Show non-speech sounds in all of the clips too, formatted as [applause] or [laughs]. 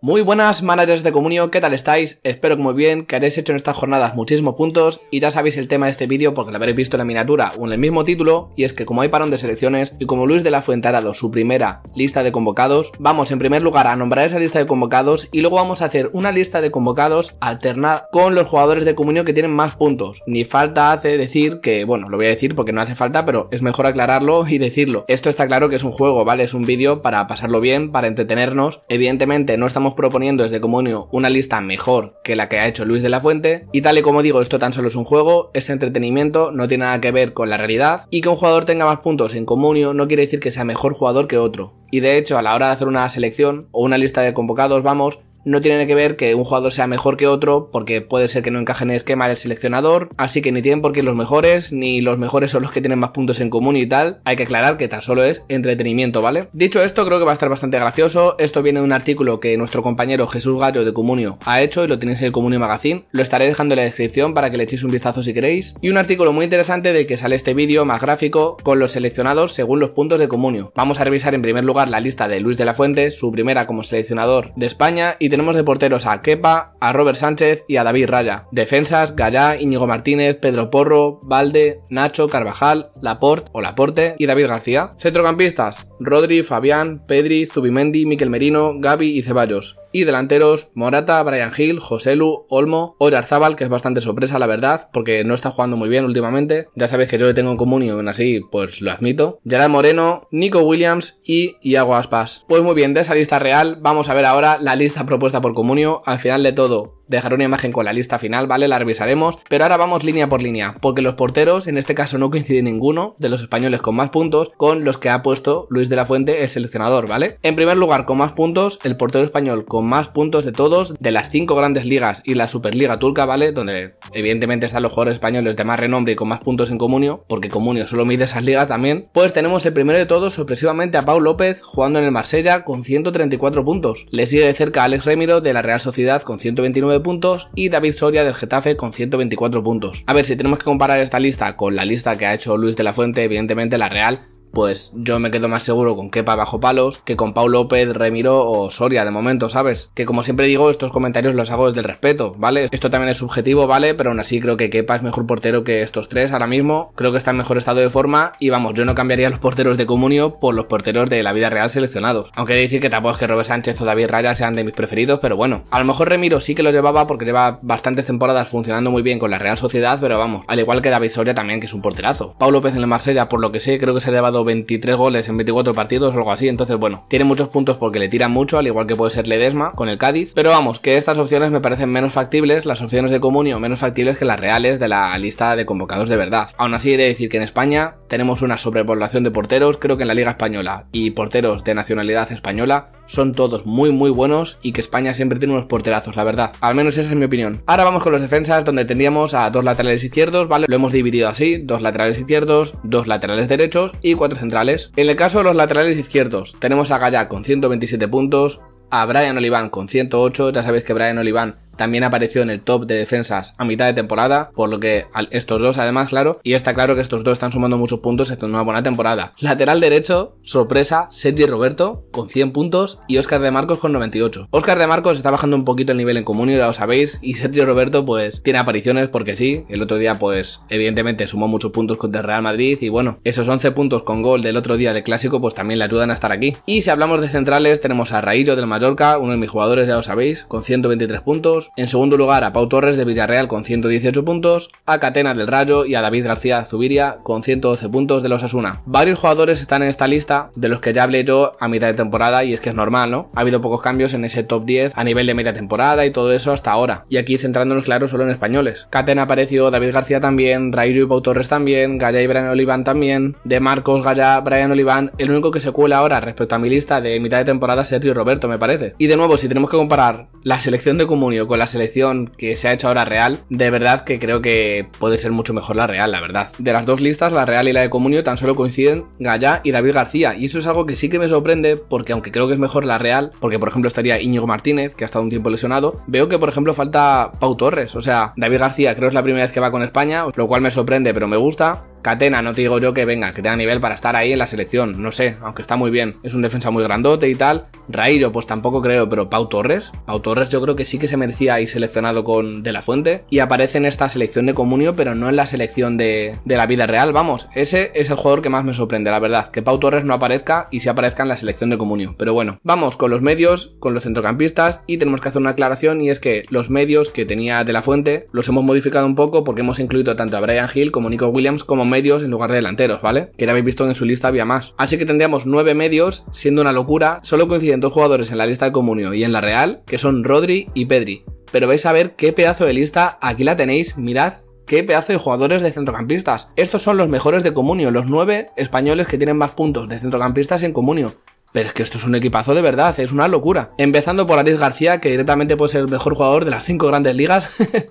Muy buenas managers de Comunio, ¿qué tal estáis? Espero que muy bien, que hayáis hecho en estas jornadas muchísimos puntos y ya sabéis el tema de este vídeo porque lo habréis visto en la miniatura o en el mismo título y es que como hay parón de selecciones y como Luis de la Fuente ha dado su primera lista de convocados, vamos en primer lugar a nombrar esa lista de convocados y luego vamos a hacer una lista de convocados alternada con los jugadores de Comunio que tienen más puntos. Ni falta hace decir que, bueno, lo voy a decir porque no hace falta, pero es mejor aclararlo y decirlo. Esto está claro que es un juego, ¿vale? Es un vídeo para pasarlo bien, para entretenernos. Evidentemente no estamos proponiendo desde Comunio una lista mejor que la que ha hecho Luis de la Fuente. Y tal y como digo, esto tan solo es un juego, es entretenimiento, no tiene nada que ver con la realidad. Y que un jugador tenga más puntos en Comunio no quiere decir que sea mejor jugador que otro. Y de hecho, a la hora de hacer una selección o una lista de convocados, vamos, no tiene que ver que un jugador sea mejor que otro, porque puede ser que no encaje en el esquema del seleccionador, así que ni tienen por qué los mejores, ni los mejores son los que tienen más puntos en común y tal. Hay que aclarar que tan solo es entretenimiento, ¿vale? Dicho esto, creo que va a estar bastante gracioso. Esto viene de un artículo que nuestro compañero Jesús Gallo de Comunio ha hecho y lo tenéis en el Comunio Magazine. Lo estaré dejando en la descripción para que le echéis un vistazo si queréis. Y un artículo muy interesante del que sale este vídeo más gráfico con los seleccionados según los puntos de Comunio. Vamos a revisar en primer lugar la lista de Luis de la Fuente, su primera como seleccionador de España y de tenemos de porteros a Kepa, a Robert Sánchez y a David Raya. Defensas, Gallá, Íñigo Martínez, Pedro Porro, Valde, Nacho, Carvajal, Laporte o Laporte y David García. Centrocampistas, Rodri, Fabián, Pedri, Zubimendi, Miquel Merino, Gaby y Ceballos y delanteros Morata, Brian Hill, Lu, Olmo, Oyarzábal, que es bastante sorpresa la verdad, porque no está jugando muy bien últimamente. Ya sabéis que yo le tengo en comunio aún así pues lo admito. Gerard Moreno, Nico Williams y Iago Aspas. Pues muy bien, de esa lista real vamos a ver ahora la lista propuesta por Comunio. Al final de todo, Dejaré una imagen con la lista final, ¿vale? La revisaremos. Pero ahora vamos línea por línea, porque los porteros, en este caso no coincide ninguno de los españoles con más puntos con los que ha puesto Luis de la Fuente, el seleccionador, ¿vale? En primer lugar, con más puntos, el portero español con más puntos de todos, de las cinco grandes ligas y la Superliga Turca, ¿vale? Donde evidentemente están los jugadores españoles de más renombre y con más puntos en Comunio, porque Comunio solo mide esas ligas también. Pues tenemos el primero de todos, sorpresivamente, a Pau López jugando en el Marsella con 134 puntos. Le sigue de cerca Alex Remiro de la Real Sociedad con 129 puntos y David Soria del Getafe con 124 puntos. A ver, si tenemos que comparar esta lista con la lista que ha hecho Luis de la Fuente, evidentemente la Real pues yo me quedo más seguro con Kepa bajo palos que con Pau López, Remiro o Soria de momento, ¿sabes? Que como siempre digo, estos comentarios los hago desde el respeto, ¿vale? Esto también es subjetivo, ¿vale? Pero aún así creo que Kepa es mejor portero que estos tres ahora mismo. Creo que está en mejor estado de forma y vamos, yo no cambiaría los porteros de Comunio por los porteros de la vida real seleccionados. Aunque he de decir que tampoco es que Robert Sánchez o David Raya sean de mis preferidos, pero bueno. A lo mejor Remiro sí que lo llevaba porque lleva bastantes temporadas funcionando muy bien con la Real Sociedad, pero vamos, al igual que David Soria también, que es un porterazo. Pau López en el Marsella, por lo que sé, creo que se ha llevado 23 goles en 24 partidos o algo así. Entonces, bueno, tiene muchos puntos porque le tiran mucho, al igual que puede ser Ledesma con el Cádiz. Pero vamos, que estas opciones me parecen menos factibles, las opciones de Comunio menos factibles que las reales de la lista de convocados de verdad. Aún así, he de decir que en España tenemos una sobrepoblación de porteros, creo que en la Liga Española y porteros de nacionalidad española son todos muy muy buenos y que España siempre tiene unos porterazos, la verdad. Al menos esa es mi opinión. Ahora vamos con los defensas, donde tendríamos a dos laterales izquierdos, ¿vale? Lo hemos dividido así, dos laterales izquierdos, dos laterales derechos y cuatro centrales. En el caso de los laterales izquierdos, tenemos a Gaya con 127 puntos, a Brian Oliván con 108. Ya sabéis que Brian Oliván también apareció en el top de defensas a mitad de temporada, por lo que estos dos, además, claro, y está claro que estos dos están sumando muchos puntos en una buena temporada. Lateral derecho, sorpresa, Sergio Roberto con 100 puntos y Oscar de Marcos con 98. Oscar de Marcos está bajando un poquito el nivel en común, ya lo sabéis, y Sergio Roberto pues tiene apariciones porque sí, el otro día pues evidentemente sumó muchos puntos contra el Real Madrid y bueno, esos 11 puntos con gol del otro día de clásico pues también le ayudan a estar aquí. Y si hablamos de centrales, tenemos a Raillo del Mallorca, uno de mis jugadores, ya lo sabéis, con 123 puntos, en segundo lugar a Pau Torres de Villarreal con 118 puntos, a Catena del Rayo y a David García Zubiria con 112 puntos de los Asuna. Varios jugadores están en esta lista de los que ya hablé yo a mitad de temporada y es que es normal, ¿no? Ha habido pocos cambios en ese top 10 a nivel de media temporada y todo eso hasta ahora. Y aquí centrándonos claro solo en españoles. Catena apareció, David García también, Rayo y Pau Torres también, Gaya y Brian Oliván también, De Marcos, Gaya, Brian Oliván, el único que se cuela ahora respecto a mi lista de mitad de temporada es Sergio Roberto, me parece. Y de nuevo, si tenemos que comparar la selección de Comunio con la selección que se ha hecho ahora Real, de verdad que creo que puede ser mucho mejor la Real, la verdad. De las dos listas, la Real y la de Comunio, tan solo coinciden galla y David García, y eso es algo que sí que me sorprende, porque aunque creo que es mejor la Real, porque por ejemplo estaría Íñigo Martínez, que ha estado un tiempo lesionado, veo que por ejemplo falta Pau Torres, o sea, David García creo es la primera vez que va con España, lo cual me sorprende, pero me gusta. Catena, no te digo yo que venga, que tenga nivel para estar ahí en la selección, no sé, aunque está muy bien, es un defensa muy grandote y tal. raíro pues tampoco creo, pero Pau Torres, Pau Torres yo creo que sí que se merecía ahí seleccionado con De La Fuente y aparece en esta selección de Comunio, pero no en la selección de, la vida real, vamos, ese es el jugador que más me sorprende, la verdad, que Pau Torres no aparezca y sí aparezca en la selección de Comunio. Pero bueno, vamos con los medios, con los centrocampistas y tenemos que hacer una aclaración y es que los medios que tenía De La Fuente los hemos modificado un poco porque hemos incluido tanto a Brian Hill como Nico Williams como medios en lugar de delanteros, ¿vale? Que ya habéis visto que en su lista había más. Así que tendríamos nueve medios, siendo una locura, solo coinciden dos jugadores en la lista de Comunio y en la Real, que son Rodri y Pedri. Pero vais a ver qué pedazo de lista, aquí la tenéis, mirad qué pedazo de jugadores de centrocampistas. Estos son los mejores de Comunio, los nueve españoles que tienen más puntos de centrocampistas en Comunio. Pero es que esto es un equipazo de verdad, es una locura. Empezando por Aris García, que directamente puede ser el mejor jugador de las cinco grandes ligas.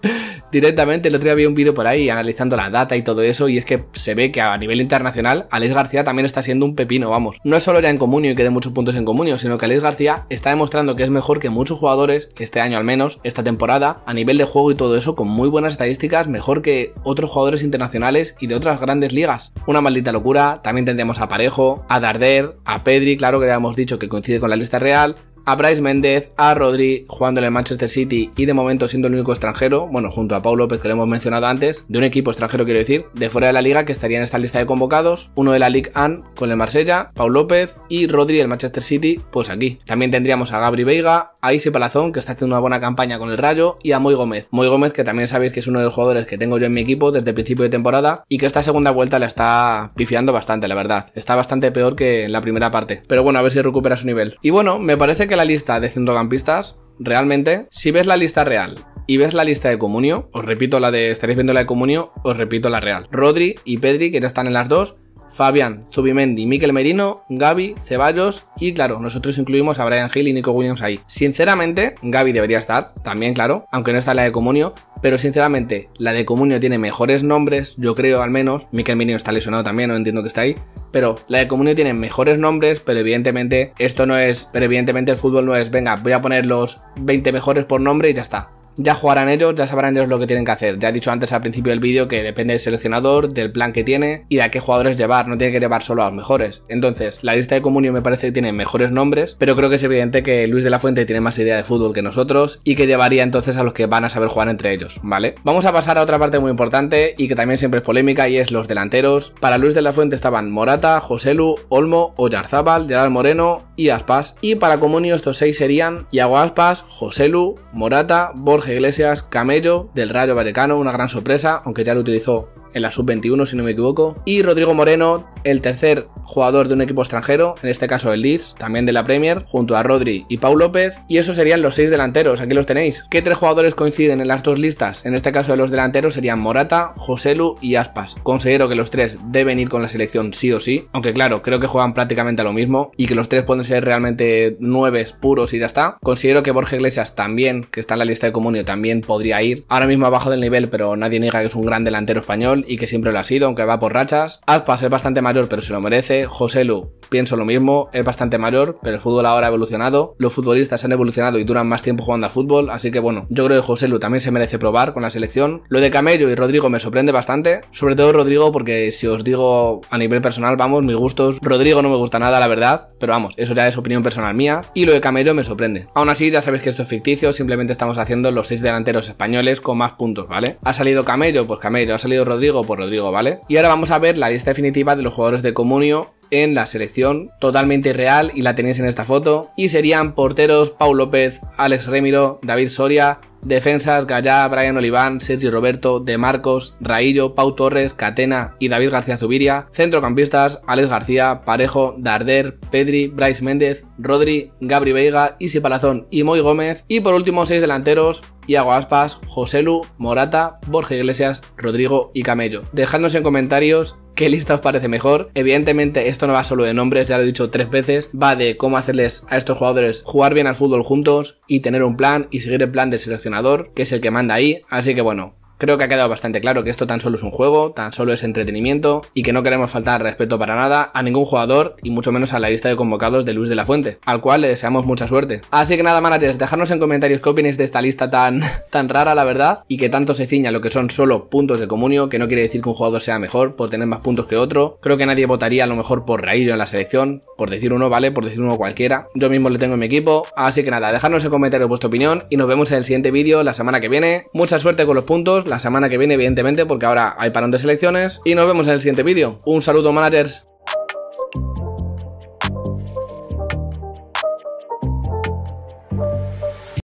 [laughs] directamente. El otro día había un vídeo por ahí analizando la data y todo eso, y es que se ve que a nivel internacional, Alex García también está siendo un pepino, vamos. No es solo ya en comunio y que de muchos puntos en comunio, sino que Alex García está demostrando que es mejor que muchos jugadores, este año al menos, esta temporada, a nivel de juego y todo eso, con muy buenas estadísticas, mejor que otros jugadores internacionales y de otras grandes ligas. Una maldita locura, también tendríamos a Parejo, a Darder, a Pedri, claro que ya hemos dicho que coincide con la lista real, a Bryce Méndez, a Rodri jugando en el Manchester City y de momento siendo el único extranjero, bueno, junto a Paul López que lo hemos mencionado antes, de un equipo extranjero quiero decir, de fuera de la liga que estaría en esta lista de convocados, uno de la Ligue 1 con el Marsella, Paul López y Rodri el Manchester City, pues aquí. También tendríamos a Gabri Veiga, a Isi Palazón que está haciendo una buena campaña con el Rayo y a Moy Gómez. Moy Gómez que también sabéis que es uno de los jugadores que tengo yo en mi equipo desde el principio de temporada y que esta segunda vuelta la está pifiando bastante, la verdad. Está bastante peor que en la primera parte. Pero bueno, a ver si recupera su nivel. Y bueno, me parece que la lista de centrocampistas, realmente, si ves la lista real y ves la lista de Comunio, os repito la de, estaréis viendo la de Comunio, os repito la real. Rodri y Pedri, que ya están en las dos, Fabián, Zubimendi, Miquel Merino, Gaby, Ceballos y claro, nosotros incluimos a Brian Hill y Nico Williams ahí. Sinceramente, Gaby debería estar, también claro, aunque no está la de Comunio, pero sinceramente, la de Comunio tiene mejores nombres, yo creo al menos, Miquel Merino está lesionado también, no entiendo que está ahí, pero la de Comunio tiene mejores nombres, pero evidentemente esto no es, pero evidentemente el fútbol no es, venga, voy a poner los 20 mejores por nombre y ya está ya jugarán ellos, ya sabrán ellos lo que tienen que hacer. Ya he dicho antes al principio del vídeo que depende del seleccionador, del plan que tiene y de a qué jugadores llevar, no tiene que llevar solo a los mejores. Entonces, la lista de comunio me parece que tiene mejores nombres, pero creo que es evidente que Luis de la Fuente tiene más idea de fútbol que nosotros y que llevaría entonces a los que van a saber jugar entre ellos, ¿vale? Vamos a pasar a otra parte muy importante y que también siempre es polémica y es los delanteros. Para Luis de la Fuente estaban Morata, Joselu, Olmo, Oyarzábal, Gerard Moreno y Aspas. Y para comunio estos seis serían Iago Aspas, Joselu, Morata, Borges Iglesias, Camello, del Rayo Vallecano, una gran sorpresa, aunque ya lo utilizó en la sub-21 si no me equivoco. Y Rodrigo Moreno, el tercer jugador de un equipo extranjero, en este caso el Leeds, también de la Premier, junto a Rodri y Pau López. Y esos serían los seis delanteros, aquí los tenéis. ¿Qué tres jugadores coinciden en las dos listas? En este caso de los delanteros serían Morata, Joselu y Aspas. Considero que los tres deben ir con la selección sí o sí, aunque claro, creo que juegan prácticamente a lo mismo y que los tres pueden ser realmente nueve puros y ya está. Considero que Borja Iglesias también, que está en la lista de comunio, también podría ir. Ahora mismo abajo del nivel, pero nadie niega que es un gran delantero español y que siempre lo ha sido, aunque va por rachas. Aspas es bastante mayor pero se lo merece. José Lu, pienso lo mismo, es bastante mayor, pero el fútbol ahora ha evolucionado, los futbolistas han evolucionado y duran más tiempo jugando al fútbol, así que bueno, yo creo que José Lu también se merece probar con la selección. Lo de Camello y Rodrigo me sorprende bastante, sobre todo Rodrigo porque si os digo a nivel personal, vamos, mis gustos, Rodrigo no me gusta nada, la verdad, pero vamos, eso ya es opinión personal mía, y lo de Camello me sorprende. Aún así, ya sabéis que esto es ficticio, simplemente estamos haciendo los seis delanteros españoles con más puntos, ¿vale? Ha salido Camello, pues Camello, ha salido Rodrigo, pues Rodrigo, ¿vale? Y ahora vamos a ver la lista definitiva de los jugadores de Comunio en la selección, totalmente real y la tenéis en esta foto, y serían porteros Paul López, Alex Remiro, David Soria, defensas Gallá, Brian Oliván, Sergio Roberto, De Marcos, Raillo, Pau Torres, Catena y David García Zubiria, centrocampistas Alex García, Parejo, Darder, Pedri, Bryce Méndez, Rodri, Gabri Veiga, Isi Palazón y Moy Gómez, y por último seis delanteros Iago Aspas, Joselu, Morata, Borja Iglesias, Rodrigo y Camello. Dejadnos en comentarios qué lista os parece mejor. Evidentemente, esto no va solo de nombres, ya lo he dicho tres veces, va de cómo hacerles a estos jugadores jugar bien al fútbol juntos y tener un plan y seguir el plan del seleccionador, que es el que manda ahí. Así que bueno, Creo que ha quedado bastante claro que esto tan solo es un juego, tan solo es entretenimiento y que no queremos faltar respeto para nada a ningún jugador y mucho menos a la lista de convocados de Luis de la Fuente, al cual le deseamos mucha suerte. Así que nada, managers, dejadnos en comentarios qué opinas de esta lista tan, [laughs] tan rara, la verdad, y que tanto se ciña lo que son solo puntos de comunio, que no quiere decir que un jugador sea mejor por tener más puntos que otro. Creo que nadie votaría a lo mejor por Raíllo en la selección, por decir uno, ¿vale? Por decir uno cualquiera. Yo mismo le tengo en mi equipo, así que nada, dejadnos en comentarios vuestra opinión y nos vemos en el siguiente vídeo la semana que viene. Mucha suerte con los puntos la semana que viene, evidentemente, porque ahora hay parón de selecciones. Y nos vemos en el siguiente vídeo. Un saludo, managers.